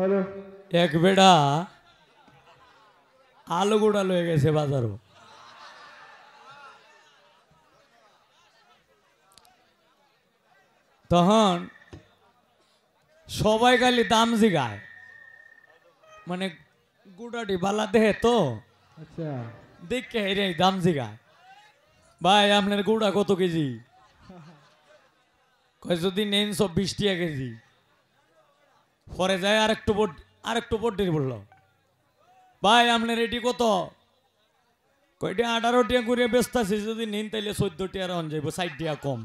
Hello এক বেড়া আলু গোড়া লয়ে গেছে বাজারও তখন সবাই খালি দাম জিগায় মানে গুড়াটি বালা দেহে তো আচ্ছা দেখে হেরে দাম জিগায় ভাই আপনার গুড়া কত কেজি কয় যদি নেন সব বিশ টাকা কেজি পরে যায় আরেকটু বোর্ড আরেকটু বড্ডির বললো ভাই আপনি রেডি কত কয়টি আঠারোটিয়া করে ব্যস্ত আছি যদি নিন তাইলে চোদ্দটিয়া রন যাইব দিয়া কম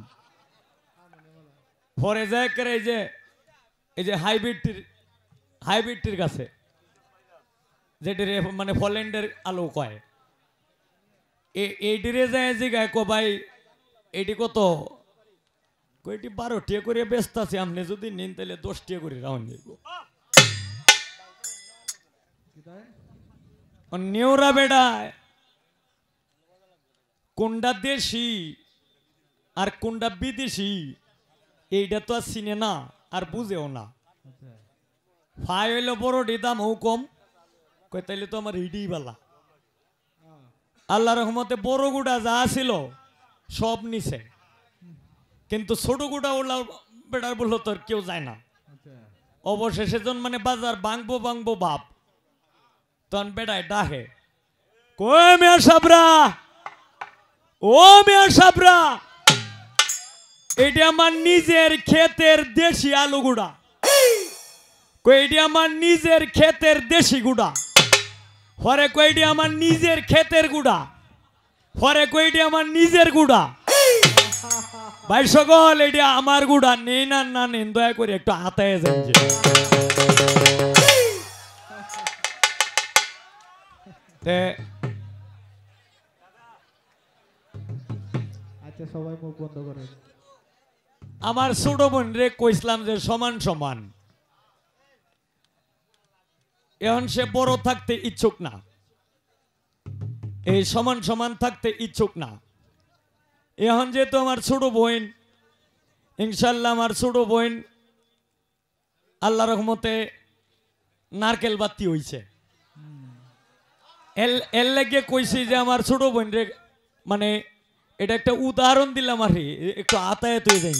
পরে যায় কে এই যে এই যে হাইব্রিডটির হাইব্রিডটির কাছে যেটির মানে ফলেন্ডের আলো কয় এইটিরে যায় জিগায় কো ভাই এটি কত কয়েকটি বারোটিয়ে করে ব্যস্ত আছে আপনি যদি নিন তাহলে দশটিয়ে করে রাউন্ড নিব নেওরা বেড়ায় কোনটা দেশি আর কোনটা বিদেশি এইটা তো আর চিনে না আর বুঝেও না ফাই হইলো বড় দাম হও কম কই তাইলে তো আমার হিডি বালা আল্লাহ রহমতে বড় গুড়া যা ছিল সব নিছে কিন্তু ছোট গোটা ওলা বেটার বললো তোর কেউ যায় না আচ্ছা। অবশেষে যখন মানে বাজার বাংবো বাংবো বাপ তখন বেটায় ডাহে কয়ে মেয়া সাবরা ও মেয়া সাবরা এটি আমার নিজের ক্ষেতের দেশি আলু গুড়া কইটি আমার নিজের ক্ষেতের দেশি গুড়া ফরে কইটি আমার নিজের ক্ষেতের গুড়া ফরে কইটি আমার নিজের গুড়া বাইশকল এটা আমার গুড়া নেই না না নিন দয়া করে একটু হাতায় যান আচ্ছা আমার ছোট বোন রে কইসলাম যে সমান সমান এখন সে বড় থাকতে ইচ্ছুক না এই সমান সমান থাকতে ইচ্ছুক না এখন যেহেতু আমার ছোট বোন ইনশাল্লাহ আমার ছোট বোন আল্লাহ রহমতে নারকেল বাতি হয়েছে এর লেগে কইছি যে আমার ছোট বোন রে মানে এটা একটা উদাহরণ দিলাম আর একটু আতায়াত হয়ে যাই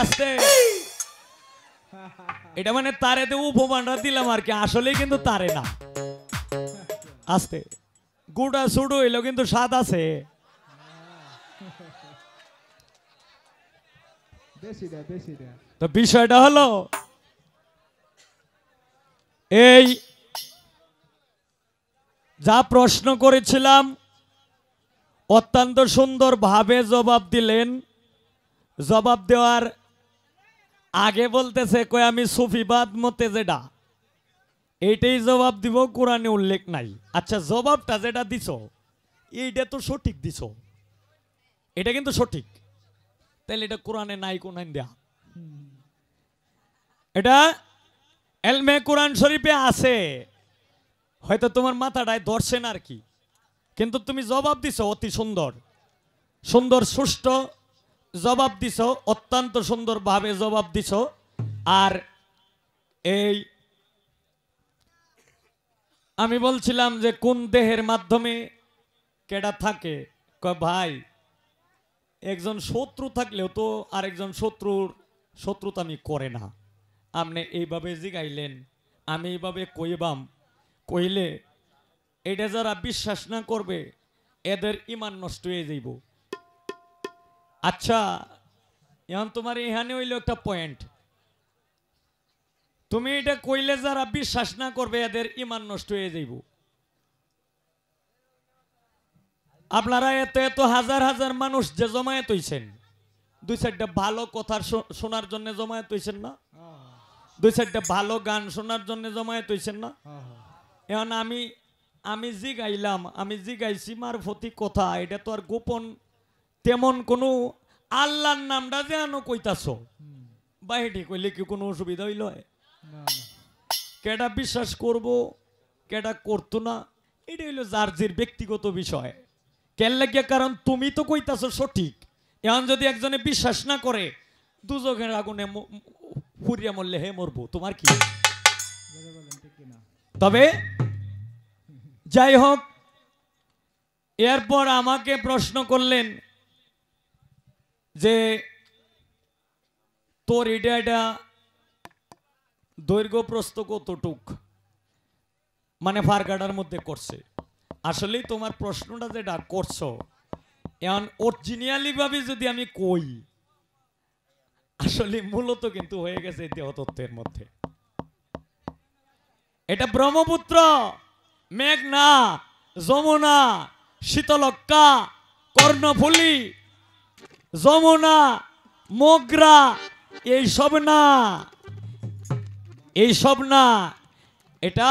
আসতে এটা মানে তারে তো উপমানটা দিলাম আর কি আসলে কিন্তু তারে না আসতে গোটা ছোট হইলো কিন্তু স্বাদ আছে তো বিষয়টা হলো এই যা প্রশ্ন করেছিলাম অত্যন্ত সুন্দর ভাবে জবাব দিলেন জবাব দেওয়ার আগে বলতেছে কয় আমি সুফিবাদ মতে যেটা এইটাই জবাব দিব কোরআনে উল্লেখ নাই আচ্ছা জবাবটা যেটা দিছ এইটা তো সঠিক দিছ এটা কিন্তু সঠিক তাহলে এটা কোরআনে নাই কোন দেয়া এটা এলমে কোরআন শরীফে আছে হয়তো তোমার মাথাটায় ধরছেন আর কি কিন্তু তুমি জবাব দিছ অতি সুন্দর সুন্দর সুষ্ঠু জবাব দিছ অত্যন্ত সুন্দরভাবে জবাব দিছ আর এই আমি বলছিলাম যে কোন দেহের মাধ্যমে কেডা থাকে কয় ভাই একজন শত্রু থাকলেও তো আরেকজন শত্রুর আমি করে না আপনি এইভাবে জিগাইলেন আমি এইভাবে কইবাম কইলে এটা যারা বিশ্বাস না করবে এদের ইমান নষ্ট হয়ে যাইব আচ্ছা এখন তোমার এখানে হইল একটা পয়েন্ট তুমি এটা কইলে যারা বিশ্বাস না করবে এদের ইমান নষ্ট হয়ে যাইব আপনারা এত এত হাজার হাজার মানুষ যে জমায়েত হইছেন দুই সাইডটা ভালো কথা শোনার জন্য জমায়েত হইছেন না দুই সাইডটা ভালো গান শোনার জন্য জমায়েত হইছেন না এখন আমি আমি জি গাইলাম আমি জি গাইছি ফতি কথা এটা তো আর গোপন তেমন কোনো আল্লাহর নামটা যেন কইতাছ বা বাহিটি কইলে কি কোনো অসুবিধা হইল কেটা বিশ্বাস করব কেটা করতো না এটা হইল জার্জির ব্যক্তিগত বিষয় কেন লাগে কারণ তুমি তো কইতাছো সঠিক এখন যদি একজনে বিশ্বাস না করে দুজনের আগুনে ফুরিয়া মরলে হে মরবো তোমার কি তবে যাই হোক এরপর আমাকে প্রশ্ন করলেন যে তোর এটা এটা দৈর্ঘ্য প্রস্ত কতটুক মানে ফারকাটার মধ্যে করছে আসলে তোমার প্রশ্নটা যেটা করছো এমন অরিজিনিয়ালি ভাবে যদি আমি কই আসলে মূলত কিন্তু হয়ে গেছে দেহতত্ত্বের মধ্যে এটা ব্রহ্মপুত্র মেঘনা যমুনা শীতলক্কা কর্ণফুলি যমুনা মোগরা সব না সব না এটা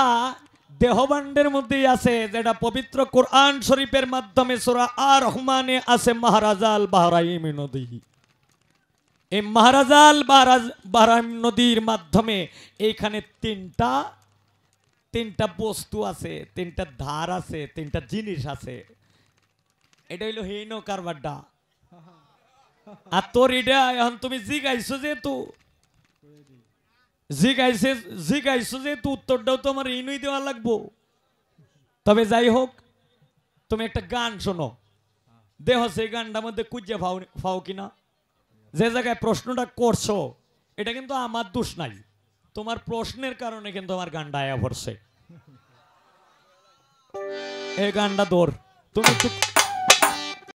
দেহবান্ডের মধ্যে আছে যেটা পবিত্র কোরআন শরীফের মাধ্যমে সোরা আর হুমানে আছে মহারাজাল বাহরাইম নদী এই মহারাজাল বাহরাইম নদীর মাধ্যমে এইখানে তিনটা তিনটা বস্তু আছে তিনটা ধার আছে তিনটা জিনিস আছে এটা হইল হীন কারবারটা আর তোর এটা এখন তুমি জিগাইছো যেহেতু জিগাইছে জিগাইছো যেহেতু উত্তরটাও তো আমার ইনুই দেওয়া লাগবো তবে যাই হোক তুমি একটা গান শোনো দেহ সেই গানটার মধ্যে কুজে ফাও ফাও কিনা যে জায়গায় প্রশ্নটা করছো এটা কিন্তু আমার দোষ নাই তোমার প্রশ্নের কারণে কিন্তু আমার গানটা আয়া ভরছে এই গানটা দৌড় তুমি